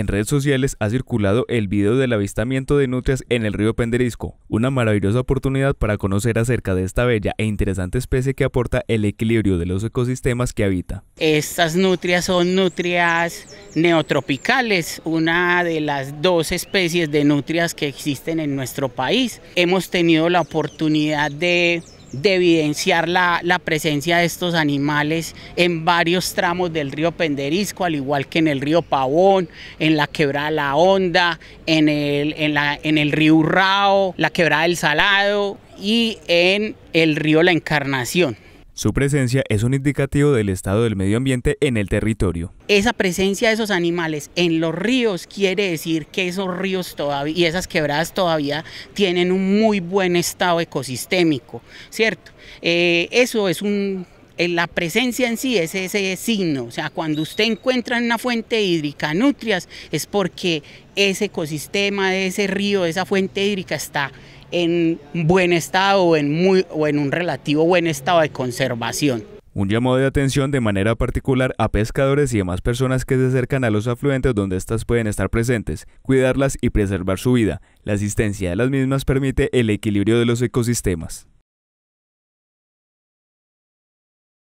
En redes sociales ha circulado el video del avistamiento de nutrias en el río Penderisco, una maravillosa oportunidad para conocer acerca de esta bella e interesante especie que aporta el equilibrio de los ecosistemas que habita. Estas nutrias son nutrias neotropicales, una de las dos especies de nutrias que existen en nuestro país. Hemos tenido la oportunidad de de evidenciar la, presencia de estos animales en varios tramos del río Penderisco, al igual que en el río Pavón, en la quebrada La Honda, en el, en el río Urrao, la quebrada del Salado y en el río La Encarnación. Su presencia es un indicativo del estado del medio ambiente en el territorio. Esa presencia de esos animales en los ríos quiere decir que esos ríos todavía y esas quebradas todavía tienen un muy buen estado ecosistémico, ¿cierto? Eh, eso es un eh, la presencia en sí es ese signo. O sea, cuando usted encuentra en una fuente hídrica nutrias, es porque ese ecosistema de ese río, esa fuente hídrica está en buen estado o en, muy, o en un relativo buen estado de conservación. Un llamado de atención de manera particular a pescadores y demás personas que se acercan a los afluentes donde éstas pueden estar presentes, cuidarlas y preservar su vida. La asistencia de las mismas permite el equilibrio de los ecosistemas.